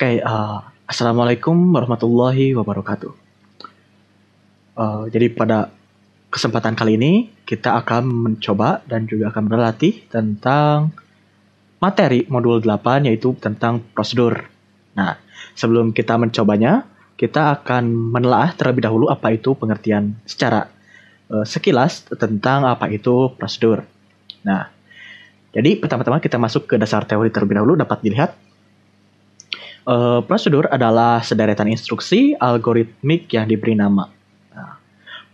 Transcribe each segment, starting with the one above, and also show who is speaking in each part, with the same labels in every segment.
Speaker 1: okay, uh, eh, assalamualaikum warahmatullahi wabarakatuh. Uh, jadi pada kesempatan kali ini kita akan mencoba dan juga akan berlatih tentang materi modul 8 yaitu tentang prosedur. Nah, sebelum kita mencobanya, kita akan menelaah terlebih dahulu apa itu pengertian secara uh, sekilas tentang apa itu prosedur. Nah, jadi pertama-tama kita masuk ke dasar teori terlebih dahulu dapat dilihat Uh, prosedur adalah sederetan instruksi algoritmik yang diberi nama. Nah,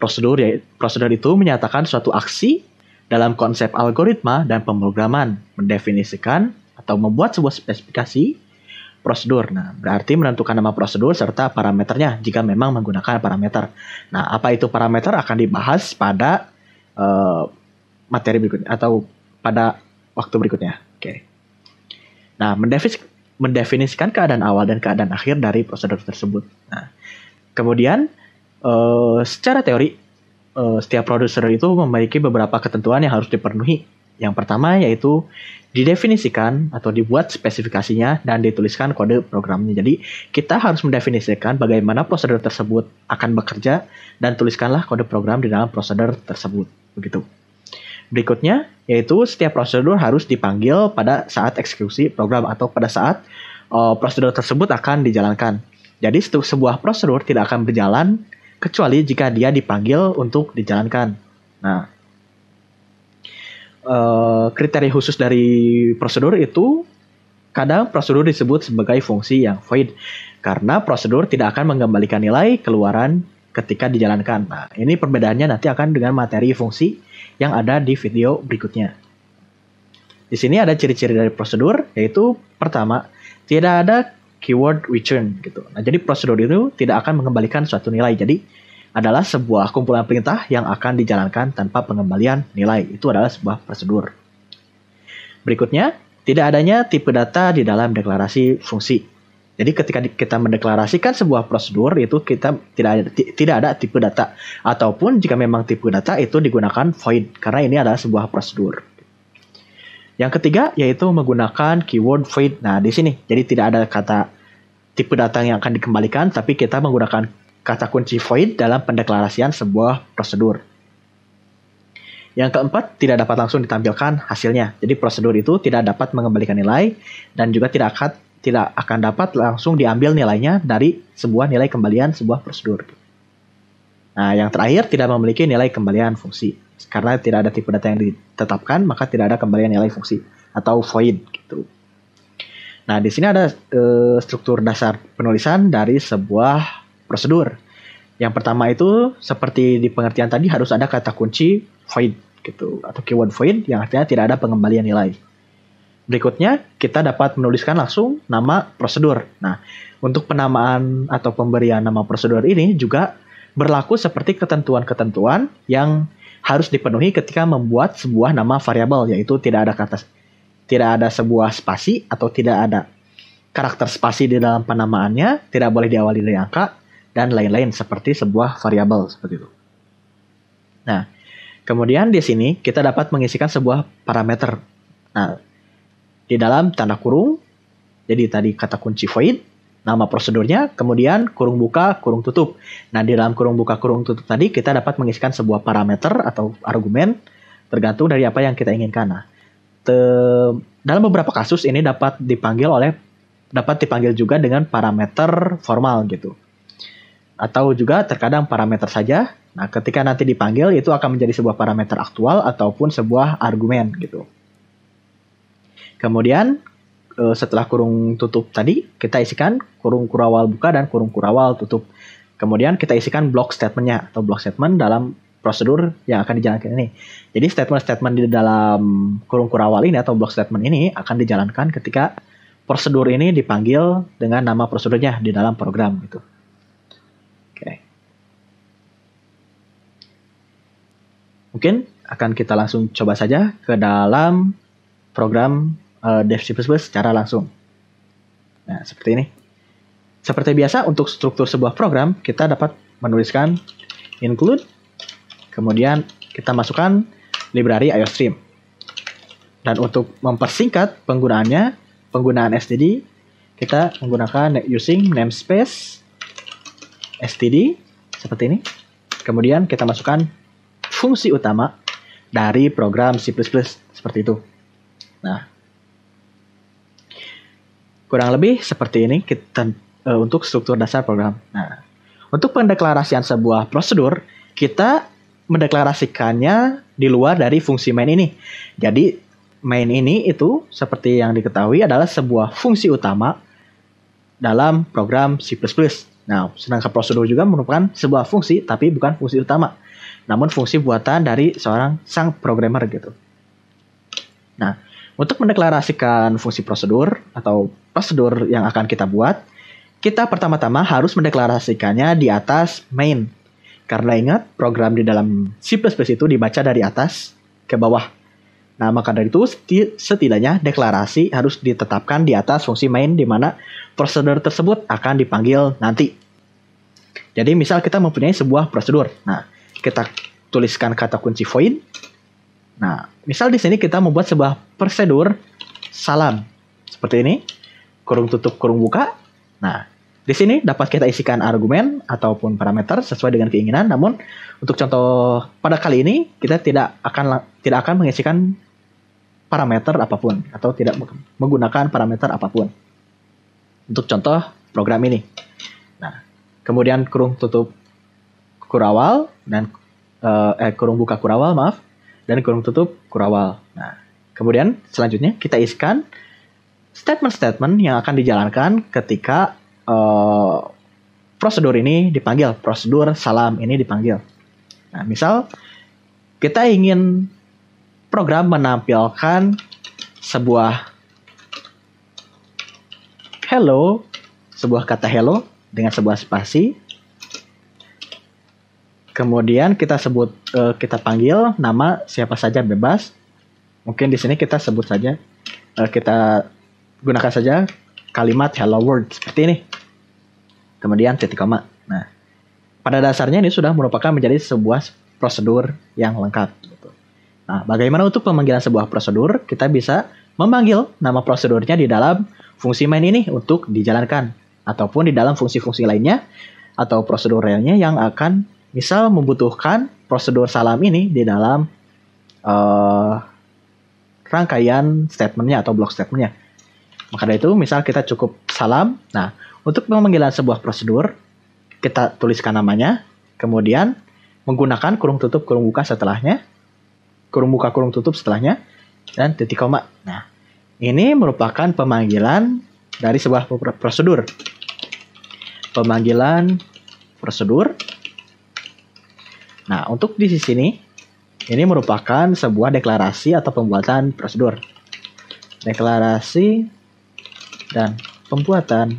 Speaker 1: prosedur ya, prosedur itu menyatakan suatu aksi dalam konsep algoritma dan pemrograman, mendefinisikan atau membuat sebuah spesifikasi prosedur. Nah, berarti menentukan nama prosedur serta parameternya jika memang menggunakan parameter. Nah, apa itu parameter akan dibahas pada uh, materi berikutnya atau pada waktu berikutnya. Oke. Okay. Nah, mendefinis mendefinisikan keadaan awal dan keadaan akhir dari prosedur tersebut. Nah, kemudian uh, secara teori uh, setiap produser itu memiliki beberapa ketentuan yang harus dipenuhi. Yang pertama yaitu didefinisikan atau dibuat spesifikasinya dan dituliskan kode programnya. Jadi kita harus mendefinisikan bagaimana prosedur tersebut akan bekerja dan tuliskanlah kode program di dalam prosedur tersebut. Begitu. Berikutnya, yaitu setiap prosedur harus dipanggil pada saat eksekusi program atau pada saat uh, prosedur tersebut akan dijalankan. Jadi sebuah prosedur tidak akan berjalan kecuali jika dia dipanggil untuk dijalankan. Nah, uh, kriteria khusus dari prosedur itu kadang prosedur disebut sebagai fungsi yang void karena prosedur tidak akan mengembalikan nilai keluaran ketika dijalankan. Nah, ini perbedaannya nanti akan dengan materi fungsi yang ada di video berikutnya. Di sini ada ciri-ciri dari prosedur, yaitu pertama, tidak ada keyword return gitu. Nah, jadi prosedur itu tidak akan mengembalikan suatu nilai. Jadi adalah sebuah kumpulan perintah yang akan dijalankan tanpa pengembalian nilai. Itu adalah sebuah prosedur. Berikutnya, tidak adanya tipe data di dalam deklarasi fungsi. Jadi ketika kita mendeklarasikan sebuah prosedur itu kita tidak ada, tidak ada tipe data ataupun jika memang tipe data itu digunakan void karena ini adalah sebuah prosedur. Yang ketiga yaitu menggunakan keyword void. Nah, di sini jadi tidak ada kata tipe data yang akan dikembalikan tapi kita menggunakan kata kunci void dalam pendeklarasian sebuah prosedur. Yang keempat, tidak dapat langsung ditampilkan hasilnya. Jadi prosedur itu tidak dapat mengembalikan nilai dan juga tidak akan tidak akan dapat langsung diambil nilainya dari sebuah nilai kembalian sebuah prosedur. Nah, yang terakhir tidak memiliki nilai kembalian fungsi. Karena tidak ada tipe data yang ditetapkan, maka tidak ada kembalian nilai fungsi atau void gitu. Nah, di sini ada e, struktur dasar penulisan dari sebuah prosedur. Yang pertama itu seperti di pengertian tadi harus ada kata kunci void gitu atau keyword void yang artinya tidak ada pengembalian nilai. Berikutnya, kita dapat menuliskan langsung nama prosedur. Nah, untuk penamaan atau pemberian nama prosedur ini juga berlaku seperti ketentuan-ketentuan yang harus dipenuhi ketika membuat sebuah nama variabel, yaitu tidak ada kata tidak ada sebuah spasi atau tidak ada karakter spasi di dalam penamaannya, tidak boleh diawali dari angka, dan lain-lain seperti sebuah variabel seperti itu. Nah, kemudian di sini kita dapat mengisikan sebuah parameter. Nah, di dalam tanda kurung. Jadi tadi kata kunci void, nama prosedurnya, kemudian kurung buka, kurung tutup. Nah, di dalam kurung buka, kurung tutup tadi kita dapat mengisikan sebuah parameter atau argumen tergantung dari apa yang kita inginkan. Nah, te, dalam beberapa kasus ini dapat dipanggil oleh dapat dipanggil juga dengan parameter formal gitu. Atau juga terkadang parameter saja. Nah, ketika nanti dipanggil itu akan menjadi sebuah parameter aktual ataupun sebuah argumen gitu. Kemudian eh, setelah kurung tutup tadi kita isikan kurung kurawal buka dan kurung kurawal tutup. Kemudian kita isikan block statementnya atau block statement dalam prosedur yang akan dijalankan ini. Jadi statement-statement di dalam kurung kurawal ini atau block statement ini akan dijalankan ketika prosedur ini dipanggil dengan nama prosedurnya di dalam program itu. Oke. Mungkin akan kita langsung coba saja ke dalam program uh, Dev C++ secara langsung. Nah, seperti ini. Seperti biasa, untuk struktur sebuah program, kita dapat menuliskan include, kemudian kita masukkan library IOStream. Dan untuk mempersingkat penggunaannya, penggunaan STD, kita menggunakan using namespace STD, seperti ini. Kemudian kita masukkan fungsi utama dari program C++ seperti itu. Nah, Kurang lebih seperti ini kita, uh, untuk struktur dasar program. Nah, untuk pendeklarasian sebuah prosedur, kita mendeklarasikannya di luar dari fungsi main ini. Jadi main ini itu seperti yang diketahui adalah sebuah fungsi utama dalam program C++. Nah, sedangkan prosedur juga merupakan sebuah fungsi tapi bukan fungsi utama. Namun fungsi buatan dari seorang sang programmer gitu. Nah, untuk mendeklarasikan fungsi prosedur atau prosedur yang akan kita buat, kita pertama-tama harus mendeklarasikannya di atas main. Karena ingat, program di dalam C++ itu dibaca dari atas ke bawah. Nah, maka dari itu setidaknya deklarasi harus ditetapkan di atas fungsi main di mana prosedur tersebut akan dipanggil nanti. Jadi misal kita mempunyai sebuah prosedur. Nah, kita tuliskan kata kunci void Nah, misal di sini kita membuat sebuah prosedur salam seperti ini, kurung tutup kurung buka. Nah, di sini dapat kita isikan argumen ataupun parameter sesuai dengan keinginan. Namun untuk contoh pada kali ini kita tidak akan tidak akan mengisikan parameter apapun atau tidak menggunakan parameter apapun. Untuk contoh program ini. Nah, kemudian kurung tutup kurawal dan eh, eh, kurung buka kurawal maaf dan kurung tutup kurawal. Nah, kemudian selanjutnya kita isikan statement-statement yang akan dijalankan ketika uh, prosedur ini dipanggil, prosedur salam ini dipanggil. Nah, misal kita ingin program menampilkan sebuah hello, sebuah kata hello dengan sebuah spasi Kemudian kita sebut uh, kita panggil nama siapa saja bebas. Mungkin di sini kita sebut saja uh, kita gunakan saja kalimat hello world seperti ini. Kemudian titik koma. Nah, pada dasarnya ini sudah merupakan menjadi sebuah prosedur yang lengkap. Gitu. Nah, bagaimana untuk pemanggilan sebuah prosedur? Kita bisa memanggil nama prosedurnya di dalam fungsi main ini untuk dijalankan ataupun di dalam fungsi-fungsi lainnya atau prosedur lainnya yang akan misal membutuhkan prosedur salam ini di dalam uh, rangkaian statementnya atau blok statementnya. Maka dari itu, misal kita cukup salam. Nah, untuk pemanggilan sebuah prosedur, kita tuliskan namanya, kemudian menggunakan kurung tutup kurung buka setelahnya, kurung buka kurung tutup setelahnya, dan titik koma. Nah, ini merupakan pemanggilan dari sebuah prosedur. Pemanggilan prosedur Nah, untuk di sisi ini, ini merupakan sebuah deklarasi atau pembuatan prosedur. Deklarasi dan pembuatan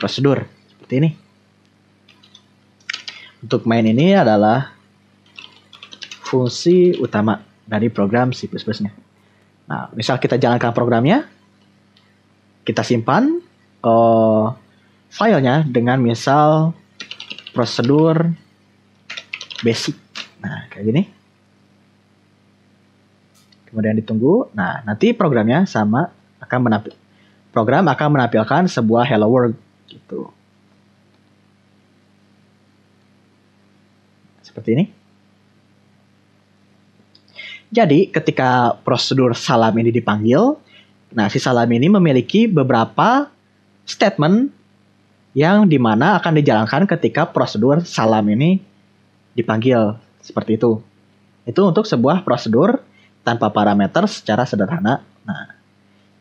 Speaker 1: prosedur seperti ini. Untuk main ini adalah fungsi utama dari program C++-nya. Nah, misal kita jalankan programnya, kita simpan uh, filenya dengan misal prosedur basic. Nah, kayak gini. Kemudian ditunggu. Nah, nanti programnya sama akan menampil program akan menampilkan sebuah hello world gitu. Seperti ini. Jadi, ketika prosedur salam ini dipanggil, nah si salam ini memiliki beberapa statement yang dimana akan dijalankan ketika prosedur salam ini dipanggil seperti itu. Itu untuk sebuah prosedur tanpa parameter secara sederhana. Nah,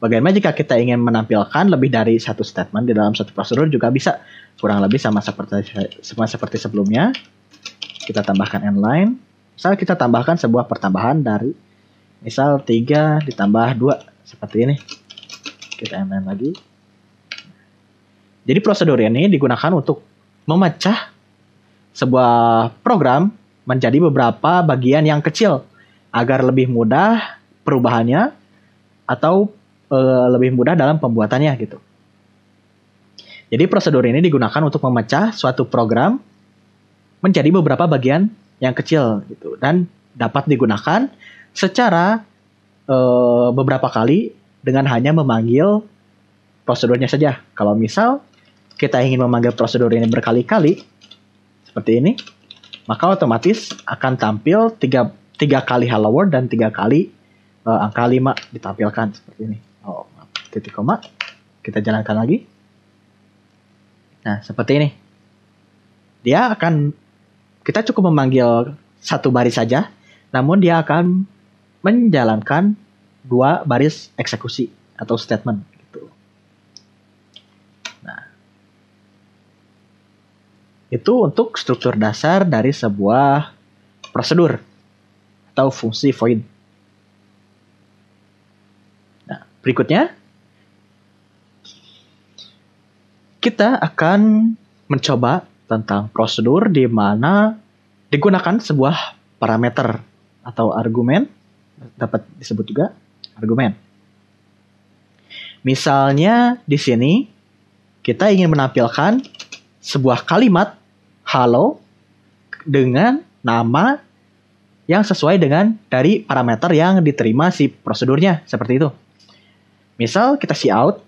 Speaker 1: bagaimana jika kita ingin menampilkan lebih dari satu statement di dalam satu prosedur juga bisa kurang lebih sama seperti sama seperti sebelumnya. Kita tambahkan inline. Misal kita tambahkan sebuah pertambahan dari misal 3 ditambah 2 seperti ini. Kita line lagi. Jadi prosedur ini digunakan untuk memecah sebuah program menjadi beberapa bagian yang kecil agar lebih mudah perubahannya atau e, lebih mudah dalam pembuatannya gitu. Jadi prosedur ini digunakan untuk memecah suatu program menjadi beberapa bagian yang kecil gitu dan dapat digunakan secara e, beberapa kali dengan hanya memanggil prosedurnya saja. Kalau misal kita ingin memanggil prosedur ini berkali-kali, seperti ini, maka otomatis akan tampil tiga, tiga kali hello world dan tiga kali uh, angka 5 ditampilkan seperti ini. Oh, maaf. titik koma. Kita jalankan lagi. Nah, seperti ini. Dia akan kita cukup memanggil satu baris saja, namun dia akan menjalankan dua baris eksekusi atau statement. Itu untuk struktur dasar dari sebuah prosedur atau fungsi void. Nah, berikutnya kita akan mencoba tentang prosedur di mana digunakan sebuah parameter atau argumen dapat disebut juga argumen. Misalnya di sini kita ingin menampilkan sebuah kalimat halo dengan nama yang sesuai dengan dari parameter yang diterima si prosedurnya seperti itu. Misal kita si out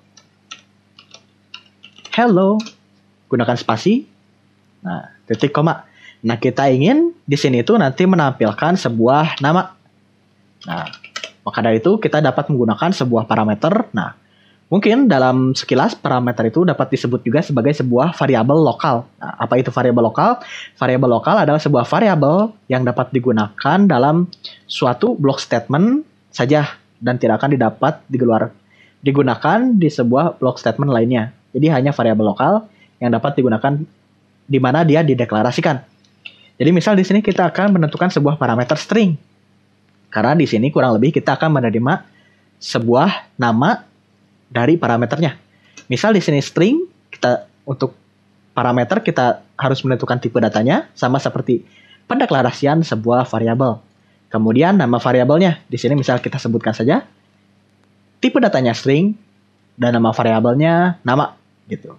Speaker 1: hello gunakan spasi nah titik koma. Nah, kita ingin di sini itu nanti menampilkan sebuah nama. Nah, maka dari itu kita dapat menggunakan sebuah parameter. Nah, Mungkin dalam sekilas parameter itu dapat disebut juga sebagai sebuah variabel lokal. Nah, apa itu variabel lokal? Variabel lokal adalah sebuah variabel yang dapat digunakan dalam suatu block statement saja dan tidak akan didapat digeluar digunakan di sebuah block statement lainnya. Jadi hanya variabel lokal yang dapat digunakan di mana dia dideklarasikan. Jadi misal di sini kita akan menentukan sebuah parameter string. Karena di sini kurang lebih kita akan menerima sebuah nama dari parameternya. Misal di sini string, kita untuk parameter kita harus menentukan tipe datanya sama seperti pendeklarasian sebuah variabel. Kemudian nama variabelnya, di sini misal kita sebutkan saja tipe datanya string dan nama variabelnya nama gitu.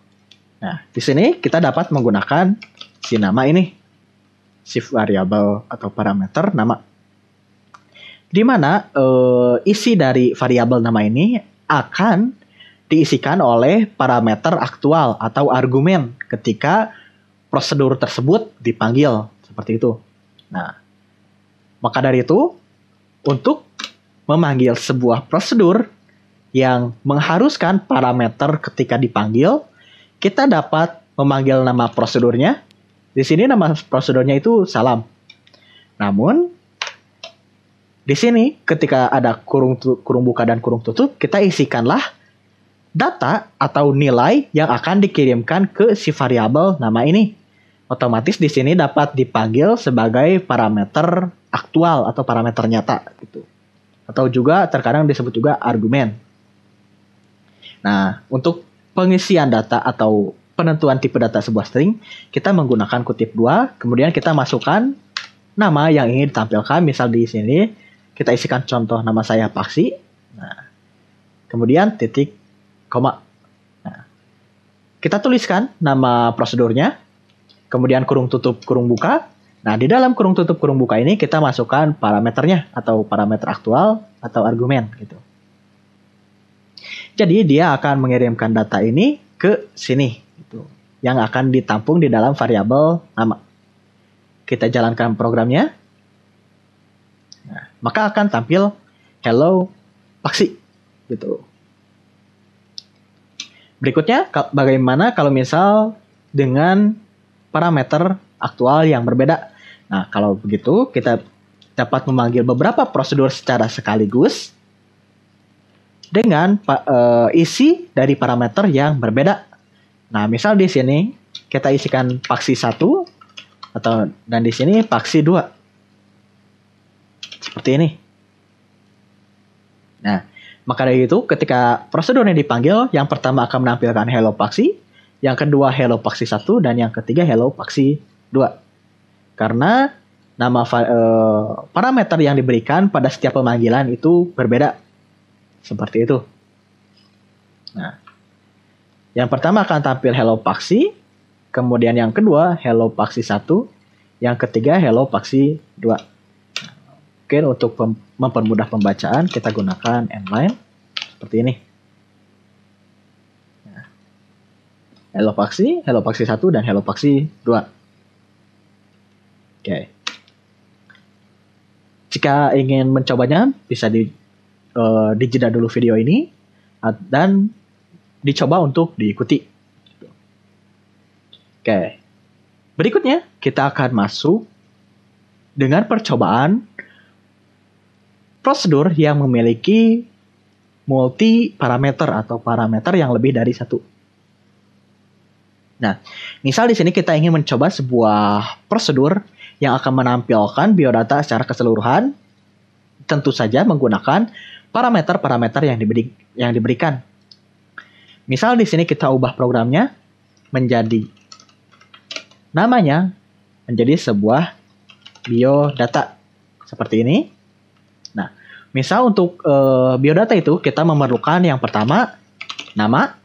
Speaker 1: Nah, di sini kita dapat menggunakan si nama ini, si variabel atau parameter nama. Di mana uh, isi dari variabel nama ini akan diisikan oleh parameter aktual atau argumen ketika prosedur tersebut dipanggil seperti itu. Nah, maka dari itu untuk memanggil sebuah prosedur yang mengharuskan parameter ketika dipanggil, kita dapat memanggil nama prosedurnya. Di sini nama prosedurnya itu salam. Namun di sini ketika ada kurung kurung buka dan kurung tutup, kita isikanlah data atau nilai yang akan dikirimkan ke si variabel nama ini. Otomatis di sini dapat dipanggil sebagai parameter aktual atau parameter nyata gitu. Atau juga terkadang disebut juga argumen. Nah, untuk pengisian data atau penentuan tipe data sebuah string, kita menggunakan kutip dua, kemudian kita masukkan nama yang ingin ditampilkan, misal di sini kita isikan contoh nama saya Paksi. Nah, kemudian titik koma. Nah, kita tuliskan nama prosedurnya, kemudian kurung tutup, kurung buka. Nah, di dalam kurung tutup, kurung buka ini kita masukkan parameternya atau parameter aktual atau argumen gitu. Jadi dia akan mengirimkan data ini ke sini gitu, yang akan ditampung di dalam variabel nama. Kita jalankan programnya. Nah, maka akan tampil hello paksi gitu. Berikutnya, bagaimana kalau misal dengan parameter aktual yang berbeda? Nah, kalau begitu kita dapat memanggil beberapa prosedur secara sekaligus dengan uh, isi dari parameter yang berbeda. Nah, misal di sini kita isikan paksi 1 atau dan di sini paksi 2. Seperti ini. Nah, maka dari itu, ketika prosedur yang dipanggil, yang pertama akan menampilkan Hello paksi yang kedua Hello paksi 1, dan yang ketiga Hello paksi 2. Karena nama uh, parameter yang diberikan pada setiap pemanggilan itu berbeda. Seperti itu. Nah, yang pertama akan tampil Hello paksi kemudian yang kedua Hello paksi 1, yang ketiga Hello paksi 2. Mungkin untuk pem mempermudah pembacaan kita gunakan endline seperti ini. Ya. Hello Paxi, Hello Paxi 1 dan Hello Paxi 2. Oke. Jika ingin mencobanya bisa di uh, dijeda dulu video ini dan dicoba untuk diikuti. Oke. Berikutnya kita akan masuk dengan percobaan prosedur yang memiliki multi parameter atau parameter yang lebih dari satu. Nah, misal di sini kita ingin mencoba sebuah prosedur yang akan menampilkan biodata secara keseluruhan, tentu saja menggunakan parameter-parameter yang, diberi, yang diberikan. Misal di sini kita ubah programnya menjadi namanya menjadi sebuah biodata seperti ini. Misal untuk uh, biodata itu kita memerlukan yang pertama nama.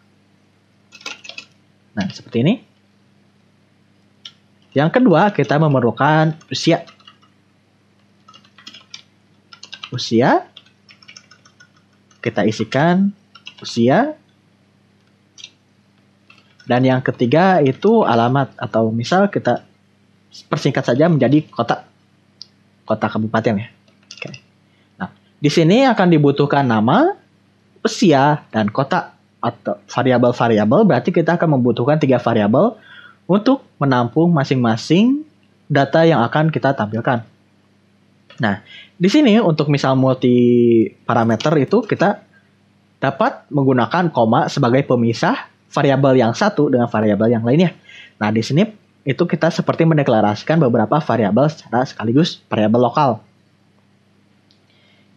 Speaker 1: Nah, seperti ini. Yang kedua, kita memerlukan usia. Usia. Kita isikan usia. Dan yang ketiga itu alamat atau misal kita persingkat saja menjadi kota. Kota kabupaten ya. Di sini akan dibutuhkan nama, usia, dan kota atau variabel-variabel. Berarti kita akan membutuhkan tiga variabel untuk menampung masing-masing data yang akan kita tampilkan. Nah, di sini untuk misal multi parameter itu kita dapat menggunakan koma sebagai pemisah variabel yang satu dengan variabel yang lainnya. Nah, di sini itu kita seperti mendeklarasikan beberapa variabel secara sekaligus variabel lokal.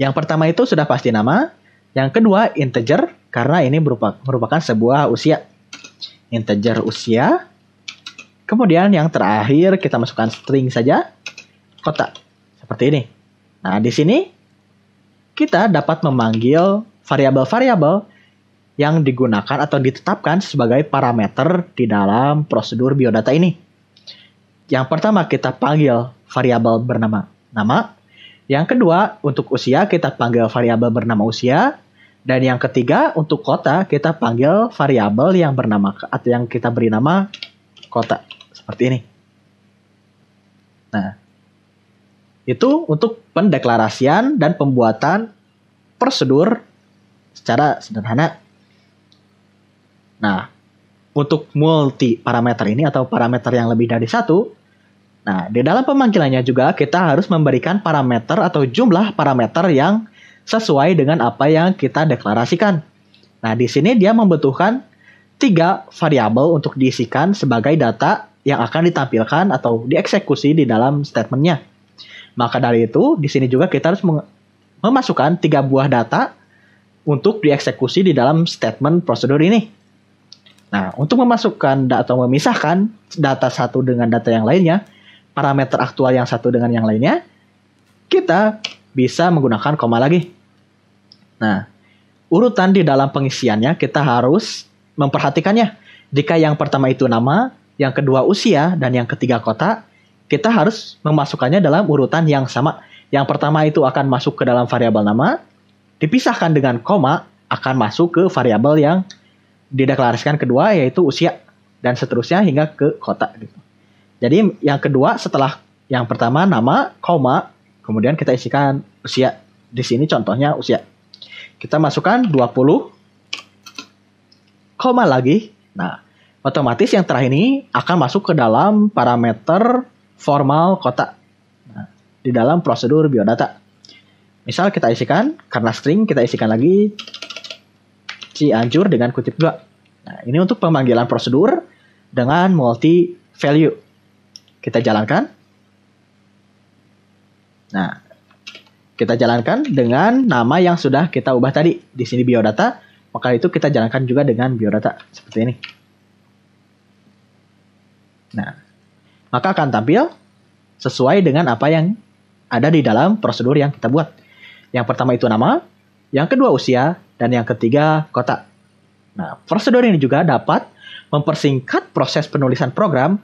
Speaker 1: Yang pertama itu sudah pasti nama, yang kedua integer karena ini merupakan, sebuah usia. Integer usia. Kemudian yang terakhir kita masukkan string saja kota seperti ini. Nah, di sini kita dapat memanggil variabel-variabel yang digunakan atau ditetapkan sebagai parameter di dalam prosedur biodata ini. Yang pertama kita panggil variabel bernama nama. Yang kedua, untuk usia kita panggil variabel bernama usia. Dan yang ketiga, untuk kota kita panggil variabel yang bernama atau yang kita beri nama kota seperti ini. Nah, itu untuk pendeklarasian dan pembuatan prosedur secara sederhana. Nah, untuk multi parameter ini atau parameter yang lebih dari satu, Nah, di dalam pemanggilannya juga kita harus memberikan parameter atau jumlah parameter yang sesuai dengan apa yang kita deklarasikan. Nah, di sini dia membutuhkan tiga variabel untuk diisikan sebagai data yang akan ditampilkan atau dieksekusi di dalam statementnya. Maka dari itu, di sini juga kita harus memasukkan tiga buah data untuk dieksekusi di dalam statement prosedur ini. Nah, untuk memasukkan atau memisahkan data satu dengan data yang lainnya, parameter aktual yang satu dengan yang lainnya, kita bisa menggunakan koma lagi. Nah, urutan di dalam pengisiannya kita harus memperhatikannya. Jika yang pertama itu nama, yang kedua usia, dan yang ketiga kota, kita harus memasukkannya dalam urutan yang sama. Yang pertama itu akan masuk ke dalam variabel nama, dipisahkan dengan koma akan masuk ke variabel yang dideklarasikan kedua yaitu usia dan seterusnya hingga ke kota gitu. Jadi yang kedua setelah yang pertama nama, koma, kemudian kita isikan usia. Di sini contohnya usia. Kita masukkan 20 koma lagi. Nah, otomatis yang terakhir ini akan masuk ke dalam parameter formal kotak. Nah, di dalam prosedur biodata. Misal kita isikan karena string kita isikan lagi si anjur dengan kutip 2. Nah, ini untuk pemanggilan prosedur dengan multi value. Kita jalankan. Nah, kita jalankan dengan nama yang sudah kita ubah tadi. Di sini biodata, maka itu kita jalankan juga dengan biodata seperti ini. Nah, maka akan tampil sesuai dengan apa yang ada di dalam prosedur yang kita buat. Yang pertama itu nama, yang kedua usia, dan yang ketiga kota. Nah, prosedur ini juga dapat mempersingkat proses penulisan program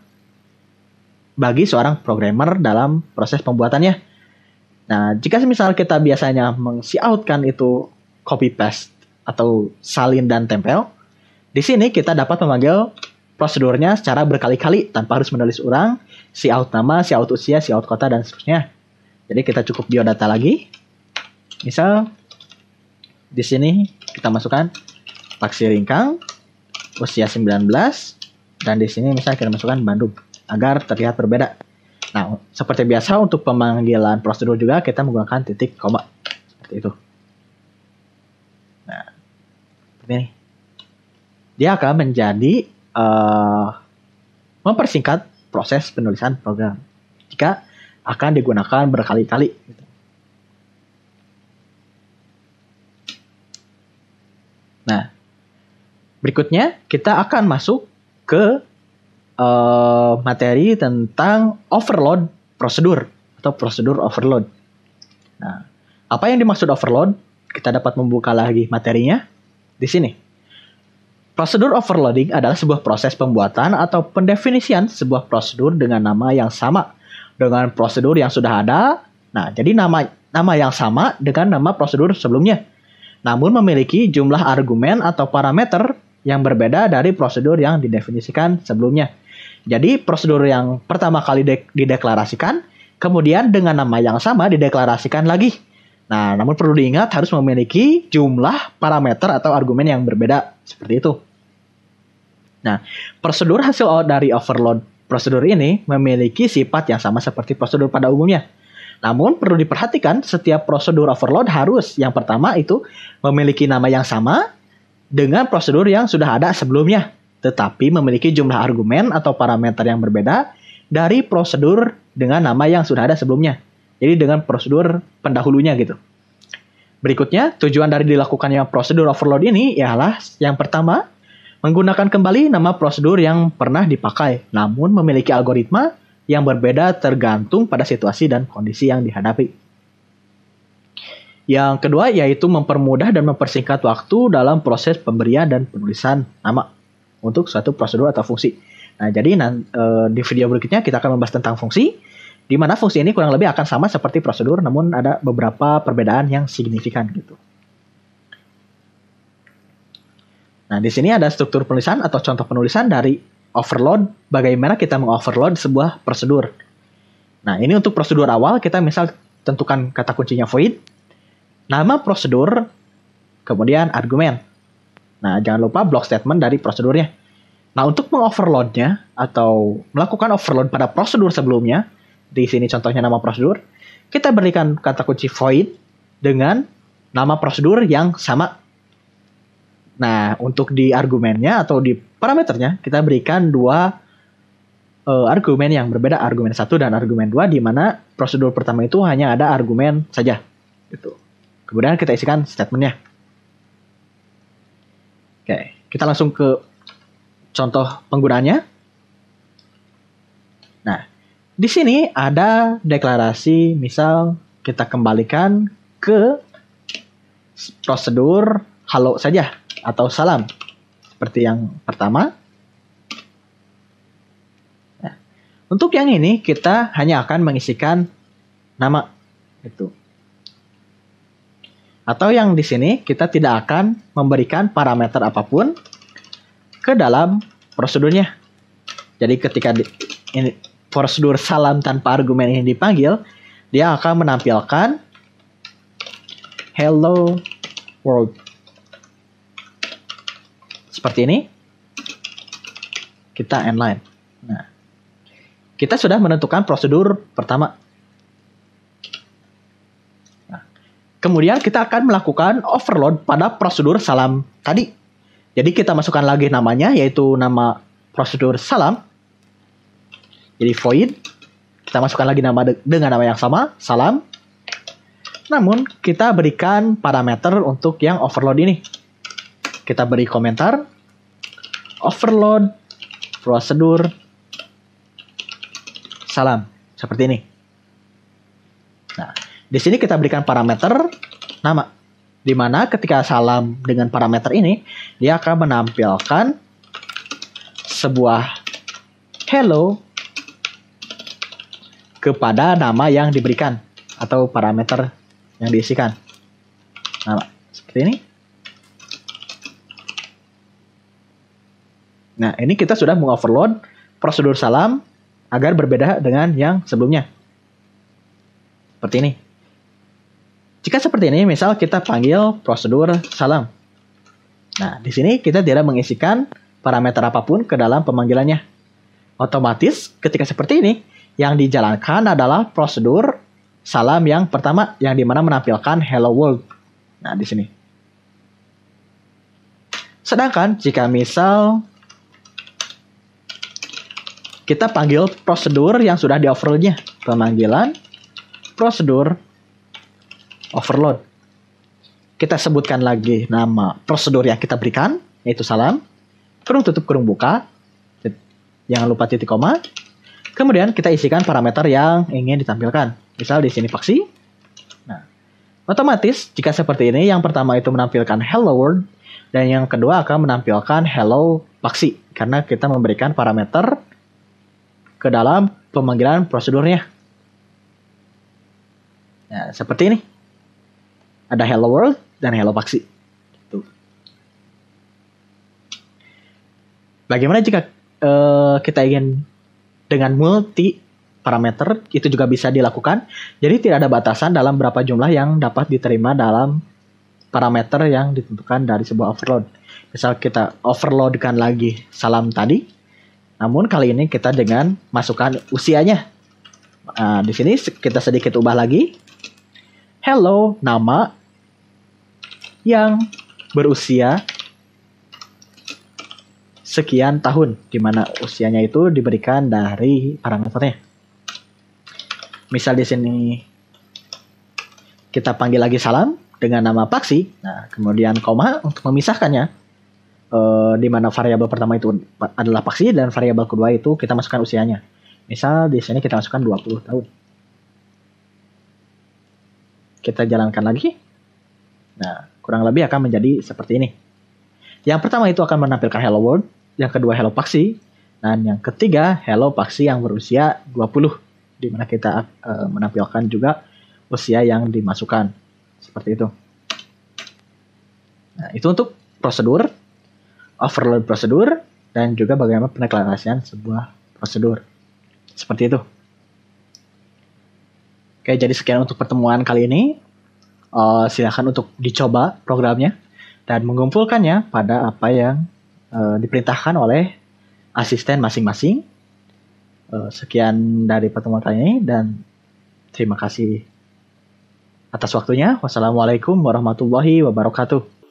Speaker 1: bagi seorang programmer dalam proses pembuatannya. Nah, jika semisal kita biasanya meng shoutkan itu copy paste atau salin dan tempel, di sini kita dapat memanggil prosedurnya secara berkali-kali tanpa harus menulis ulang, si out nama, si out usia, si out kota, dan seterusnya. Jadi kita cukup biodata lagi. Misal, di sini kita masukkan Paksi Ringkang, usia 19, dan di sini misalnya kita masukkan Bandung agar terlihat berbeda. Nah, seperti biasa untuk pemanggilan prosedur juga kita menggunakan titik koma seperti itu. Nah, seperti ini. Dia akan menjadi uh, mempersingkat proses penulisan program jika akan digunakan berkali-kali. Nah, berikutnya kita akan masuk ke uh, materi tentang overload prosedur atau prosedur overload. Nah, apa yang dimaksud overload? Kita dapat membuka lagi materinya di sini. Prosedur overloading adalah sebuah proses pembuatan atau pendefinisian sebuah prosedur dengan nama yang sama dengan prosedur yang sudah ada. Nah, jadi nama nama yang sama dengan nama prosedur sebelumnya. Namun memiliki jumlah argumen atau parameter yang berbeda dari prosedur yang didefinisikan sebelumnya. Jadi prosedur yang pertama kali de dideklarasikan, kemudian dengan nama yang sama dideklarasikan lagi. Nah, namun perlu diingat harus memiliki jumlah parameter atau argumen yang berbeda seperti itu. Nah, prosedur hasil dari overload prosedur ini memiliki sifat yang sama seperti prosedur pada umumnya. Namun perlu diperhatikan setiap prosedur overload harus yang pertama itu memiliki nama yang sama dengan prosedur yang sudah ada sebelumnya tetapi memiliki jumlah argumen atau parameter yang berbeda dari prosedur dengan nama yang sudah ada sebelumnya. Jadi dengan prosedur pendahulunya gitu. Berikutnya, tujuan dari dilakukannya prosedur overload ini ialah yang pertama, menggunakan kembali nama prosedur yang pernah dipakai, namun memiliki algoritma yang berbeda tergantung pada situasi dan kondisi yang dihadapi. Yang kedua yaitu mempermudah dan mempersingkat waktu dalam proses pemberian dan penulisan nama untuk suatu prosedur atau fungsi. Nah, jadi eh, di video berikutnya kita akan membahas tentang fungsi, di mana fungsi ini kurang lebih akan sama seperti prosedur, namun ada beberapa perbedaan yang signifikan gitu. Nah, di sini ada struktur penulisan atau contoh penulisan dari overload, bagaimana kita mengoverload sebuah prosedur. Nah, ini untuk prosedur awal, kita misal tentukan kata kuncinya void, nama prosedur, kemudian argumen. Nah, jangan lupa block statement dari prosedurnya. Nah, untuk mengoverloadnya atau melakukan overload pada prosedur sebelumnya, di sini contohnya nama prosedur, kita berikan kata kunci void dengan nama prosedur yang sama. Nah, untuk di argumennya atau di parameternya, kita berikan dua uh, argumen yang berbeda, argumen satu dan argumen dua, di mana prosedur pertama itu hanya ada argumen saja. Gitu. Kemudian kita isikan statementnya. Oke, kita langsung ke contoh penggunaannya. Nah, di sini ada deklarasi misal kita kembalikan ke prosedur halo saja atau salam seperti yang pertama. Nah, untuk yang ini kita hanya akan mengisikan nama itu atau yang di sini kita tidak akan memberikan parameter apapun ke dalam prosedurnya. Jadi ketika di, ini, prosedur salam tanpa argumen ini dipanggil, dia akan menampilkan hello world. Seperti ini. Kita inline Nah, kita sudah menentukan prosedur pertama Kemudian kita akan melakukan overload pada prosedur salam tadi. Jadi kita masukkan lagi namanya yaitu nama prosedur salam. Jadi void kita masukkan lagi nama de dengan nama yang sama salam. Namun kita berikan parameter untuk yang overload ini. Kita beri komentar overload prosedur salam seperti ini. Di sini kita berikan parameter nama. Di mana ketika salam dengan parameter ini, dia akan menampilkan sebuah hello kepada nama yang diberikan atau parameter yang diisikan. Nama seperti ini. Nah, ini kita sudah mengoverload prosedur salam agar berbeda dengan yang sebelumnya. Seperti ini. Jika seperti ini, misal kita panggil prosedur salam. Nah, di sini kita tidak mengisikan parameter apapun ke dalam pemanggilannya. Otomatis ketika seperti ini, yang dijalankan adalah prosedur salam yang pertama yang dimana menampilkan hello world. Nah, di sini. Sedangkan jika misal kita panggil prosedur yang sudah di nya pemanggilan prosedur overload. Kita sebutkan lagi nama prosedur yang kita berikan, yaitu salam, kurung tutup kurung buka, jangan lupa titik koma. Kemudian kita isikan parameter yang ingin ditampilkan. Misal di sini faksi. Nah, otomatis jika seperti ini, yang pertama itu menampilkan hello world, dan yang kedua akan menampilkan hello faksi, karena kita memberikan parameter ke dalam pemanggilan prosedurnya. Nah, seperti ini. Ada Hello World dan Hello Paxi. Gitu. Bagaimana jika uh, kita ingin dengan multi parameter itu juga bisa dilakukan. Jadi tidak ada batasan dalam berapa jumlah yang dapat diterima dalam parameter yang ditentukan dari sebuah overload. Misal kita overloadkan lagi salam tadi, namun kali ini kita dengan masukan usianya. Nah, di sini kita sedikit ubah lagi. Hello, nama yang berusia sekian tahun, di mana usianya itu diberikan dari parameternya. Misal di sini kita panggil lagi salam dengan nama paksi, nah kemudian koma untuk memisahkannya, e, di mana variabel pertama itu adalah paksi dan variabel kedua itu kita masukkan usianya. Misal di sini kita masukkan 20 tahun. Kita jalankan lagi. Nah, kurang lebih akan menjadi seperti ini. Yang pertama itu akan menampilkan Hello World, yang kedua Hello Paxi, dan yang ketiga Hello Paxi yang berusia 20, di mana kita uh, menampilkan juga usia yang dimasukkan. Seperti itu. Nah, itu untuk prosedur, overload prosedur, dan juga bagaimana pendeklarasian sebuah prosedur. Seperti itu. Oke, jadi sekian untuk pertemuan kali ini uh, eh, silahkan untuk dicoba programnya dan mengumpulkannya pada apa yang uh, diperintahkan oleh asisten masing-masing. Uh, sekian dari pertemuan kali ini dan terima kasih atas waktunya. Wassalamualaikum warahmatullahi wabarakatuh.